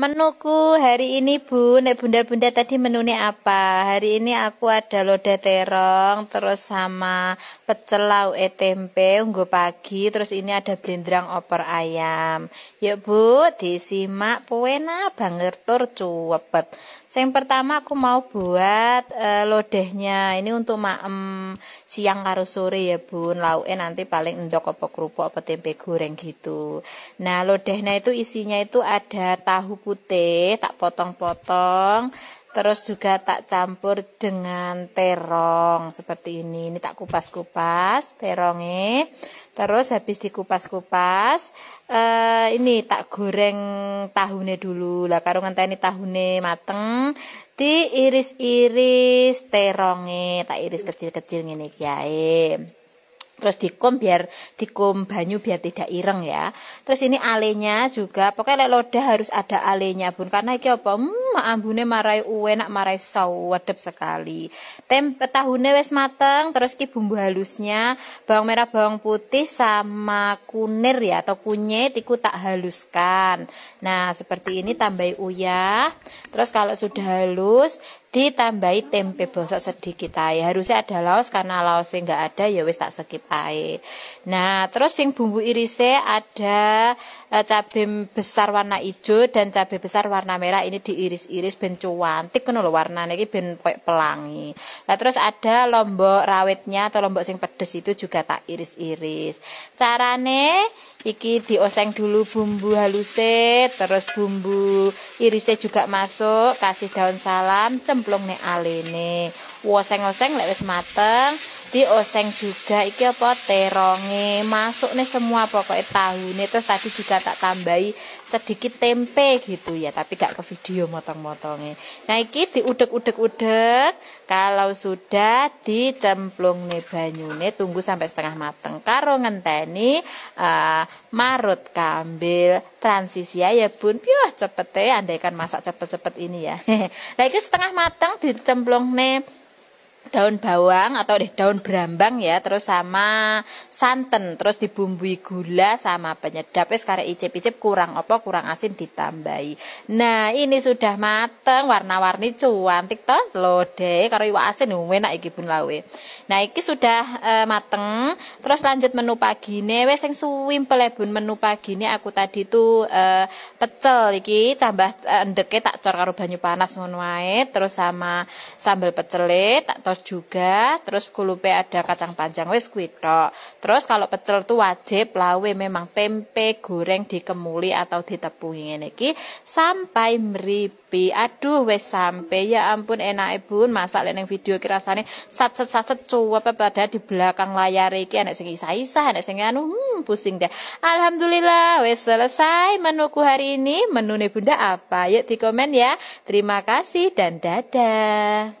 Menuku hari ini Bu, Nek Bunda-bunda tadi menune apa? Hari ini aku ada lodeh terong, terus sama pecelau lauk e tempe unggu pagi, terus ini ada blindrang opor ayam. Yuk Bu, disimak puena banger tur cuwepet. Yang pertama aku mau buat e, lodehnya. Ini untuk maem siang karo sore ya, Bun. lauknya nanti paling endok apa kerupuk apa tempe goreng gitu. Nah, lodehnya itu isinya itu ada tahu putih tak potong-potong terus juga tak campur dengan terong seperti ini ini tak kupas-kupas terongnya terus habis dikupas-kupas eh, ini tak goreng tahunya dulu lah nanti ini tahunya mateng diiris-iris terongnya tak iris kecil-kecil ini kiai terus dikum biar dikum banyu biar tidak ireng ya terus ini alenya juga pokoknya lek loda harus ada alenya bun karena iki apa hmm, ambune marai uwe nak marai sawadep sekali tem tahune wes mateng terus ki bumbu halusnya bawang merah bawang putih sama kunir ya atau kunyit iku tak haluskan nah seperti ini tambah uyah terus kalau sudah halus ditambahi tempe bosok sedikit aja Harusnya ada laos karena laosnya nggak ada ya wis tak skip ae. Nah, terus sing bumbu irisnya ada e, cabai besar warna hijau dan cabai besar warna merah ini diiris-iris ben cuantik kan lho warnane ini ben pelangi. Nah, terus ada lombok rawitnya atau lombok sing pedes itu juga tak iris-iris. Carane iki dioseng dulu bumbu halusin terus bumbu irisnya juga masuk kasih daun salam cemplung nih alene woseng-oseng lek wis mateng di oseng juga iki apa teronge masuk nih semua pokoknya tahu nih terus tadi juga tak tambahi sedikit tempe gitu ya tapi gak ke video motong-motongnya. Nah iki diudek-udek-udek kalau sudah dicemplung nih banyu nih tunggu sampai setengah mateng karo ngenteni uh, marut kambil transisi ya, ya bun piuh cepet ya andaikan masak cepet-cepet ini ya. nah iki setengah mateng dicemplung nih daun bawang atau deh daun berambang ya terus sama santan terus dibumbui gula sama penyedap es karena icip-icip kurang opo kurang asin ditambahi nah ini sudah mateng warna-warni cuantik toh lo deh karo iwak asin uh, enak iki pun lawe nah iki sudah e, mateng terus lanjut menu pagi nih wes yang suwim pelebun ya, menu pagi nih aku tadi tuh e, pecel iki cabah deket eh, endeke tak cor karo banyu panas ngono terus sama sambal pecelit tak tos juga, terus kulupe ada kacang panjang wes kuitok. Terus kalau pecel tuh wajib lawe memang tempe goreng dikemuli atau ditepungi ini ki sampai meripi. Aduh wes sampai ya ampun enak pun masak yang video kira sana sat sat sat, sat coba pada di belakang layar iki anak sing isah isah anak sing anu hmm, pusing deh. Alhamdulillah wes selesai menuku hari ini. menu Bunda apa? Yuk di komen ya. Terima kasih dan dadah.